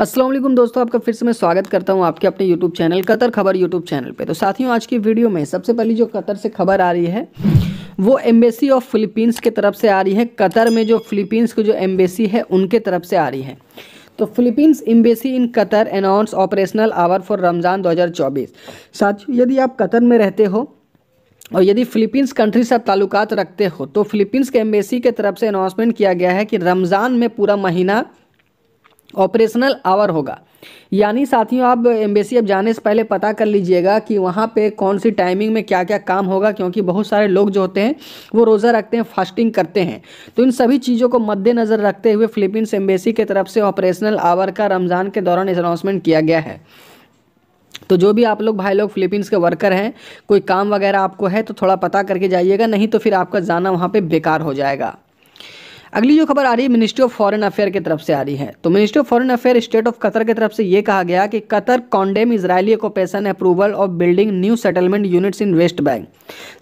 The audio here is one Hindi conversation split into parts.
असलम दोस्तों आपका फिर से मैं स्वागत करता हूं आपके अपने यूट्यूब चैनल कतर खबर यूट्यूब चैनल पे तो साथियों आज की वीडियो में सबसे पहली जो कतर से खबर आ रही है वो एम्बेसी ऑफ फिलीपींस के तरफ से आ रही है कतर में जो फिलीपींस की जो एम्बेसी है उनके तरफ से आ रही है तो Philippines embassy in Qatar announce operational hour for Ramzan चौबीस साथियों यदि आप कतर में रहते हो और यदि फिलीपींस कंट्री से आप ताल्लुकात रखते हो तो फिलीपींस के एम्बेसी के तरफ से अनाउंसमेंट किया गया है कि रमज़ान में पूरा महीना ऑपरेशनल आवर होगा यानी साथियों आप एम्बेसी अब जाने से पहले पता कर लीजिएगा कि वहाँ पे कौन सी टाइमिंग में क्या क्या काम होगा क्योंकि बहुत सारे लोग जो होते हैं वो रोज़ा रखते हैं फास्टिंग करते हैं तो इन सभी चीज़ों को मद्देनज़र रखते हुए फिलीपींस एम्बेसी की तरफ से ऑपरेशनल आवर का रमज़ान के दौरान अनाउंसमेंट किया गया है तो जो भी आप लोग भाई लोग फिलीपींस के वर्कर हैं कोई काम वगैरह आपको है तो थोड़ा पता करके जाइएगा नहीं तो फिर आपका जाना वहाँ पर बेकार हो जाएगा अगली जो खबर आ रही है मिनिस्ट्री ऑफ फॉरेन अफेयर की तरफ से आ रही है तो ministry of foreign affair state of Qatar की तरफ से यह कहा गया कि Qatar condemn Israeli occupation approval of building new settlement units in West Bank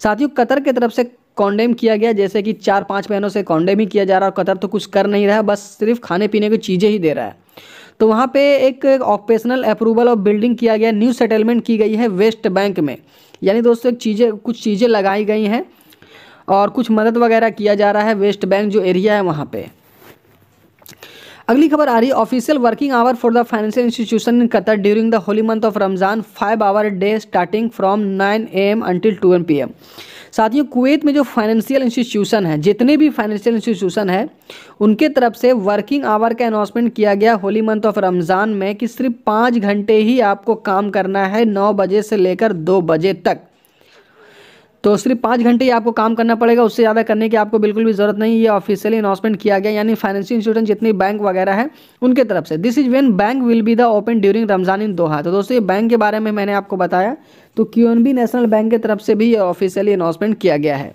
साथियों कतर की तरफ से कॉन्डेम किया गया जैसे कि चार पाँच महीनों से कॉन्डेम ही किया जा रहा है और कतर तो कुछ कर नहीं रहा है बस सिर्फ खाने पीने की चीज़ें ही दे रहा है तो वहाँ पे एक ऑपरेशनल अप्रूवल ऑफ बिल्डिंग किया गया न्यू सेटलमेंट की गई है वेस्ट बैंक में यानी दोस्तों एक चीज़ें कुछ चीज़ें लगाई गई हैं और कुछ मदद वगैरह किया जा रहा है वेस्ट बैंक जो एरिया है वहाँ पर अगली खबर आ रही है official working hour for the financial institution in Qatar during the holy month of Ramzan five hour day starting from nine A M until two M P M साथियों कुवैत में जो फाइनेंशियल इंस्टीट्यूशन है जितने भी फाइनेंशियल इंस्टीट्यूशन है उनके तरफ से वर्किंग आवर का अनाउंसमेंट किया गया होली मंथ ऑफ रमज़ान में कि सिर्फ पाँच घंटे ही आपको काम करना है नौ बजे से लेकर दो बजे तक तो सिर्फ पाँच घंटे ही आपको काम करना पड़ेगा उससे ज़्यादा करने की आपको बिल्कुल भी जरूरत नहीं ये ऑफिशियली अनाउंसमेंट किया गया यानी फाइनेंशियल इंस्टीट्यूशन जितनी बैंक वगैरह है उनके तरफ से this is when bank will be the open during Ramzan in Doha तो दोस्तों ये बैंक के बारे में मैंने आपको बताया तो क्यू नेशनल बैंक की तरफ से भी ये ऑफिशियली अनाउंसमेंट किया गया है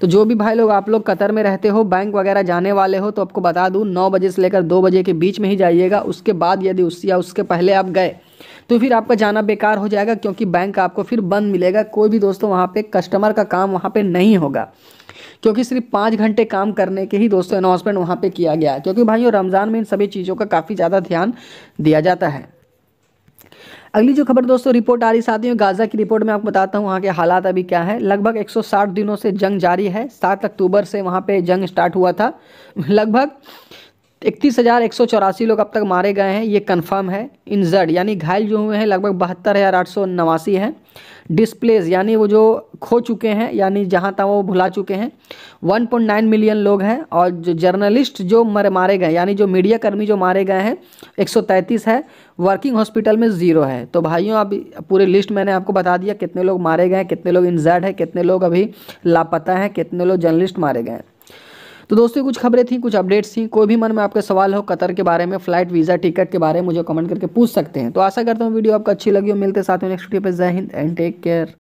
तो जो भी भाई लोग आप लोग कतर में रहते हो बैंक वगैरह जाने वाले हो तो आपको बता दूँ नौ बजे से लेकर दो बजे के बीच में ही जाइएगा उसके बाद यदि उस या उसके पहले आप गए तो फिर आपका जाना बेकार हो जाएगा क्योंकि बैंक आपको फिर बंद मिलेगा कोई भी दोस्तों वहाँ पर कस्टमर का काम वहाँ पर नहीं होगा क्योंकि सिर्फ पाँच घंटे काम करने के ही दोस्तों अनाउंसमेंट वहाँ पर किया गया क्योंकि भाइयों रमज़ान में इन सभी चीज़ों का काफ़ी ज़्यादा ध्यान दिया जाता है अगली जो खबर दोस्तों रिपोर्ट आ रही साथियों गाजा की रिपोर्ट में आपको बताता हूँ वहाँ के हालात अभी क्या है लगभग 160 दिनों से जंग जारी है 7 अक्टूबर से वहाँ पे जंग स्टार्ट हुआ था लगभग इकतीस हज़ार एक सौ चौरासी लोग अब तक मारे गए हैं ये कन्फर्म है इंजर्ड यानी घायल जो हुए हैं लगभग बहत्तर हज़ार आठ सौ नवासी हैं डिस्प्लेस यानी वो जो खो चुके हैं यानी जहाँ तक वो भुला चुके हैं 1.9 मिलियन लोग हैं और जो जर्नलिस्ट जो मर मारे गए यानी जो मीडिया कर्मी जो मारे गए हैं 133 है वर्किंग हॉस्पिटल में ज़ीरो है तो भाइयों अब पूरे लिस्ट मैंने आपको बता दिया कितने लोग मारे गए कितने लोग इंजर्ड हैं कितने लोग अभी लापता हैं कितने लोग जर्नलिस्ट मारे गए हैं तो दोस्तों कुछ खबरें थी कुछ अपडेट्स थी कोई भी मन में आपके सवाल हो कतर के बारे में फ्लाइट वीज़ा टिकट के बारे में मुझे कमेंट करके पूछ सकते हैं तो आशा करता हूँ वीडियो आपको अच्छी लगी हो मिलते साथ में नेक्स्ट वीडियो पर जय हिंद एंड टेक केयर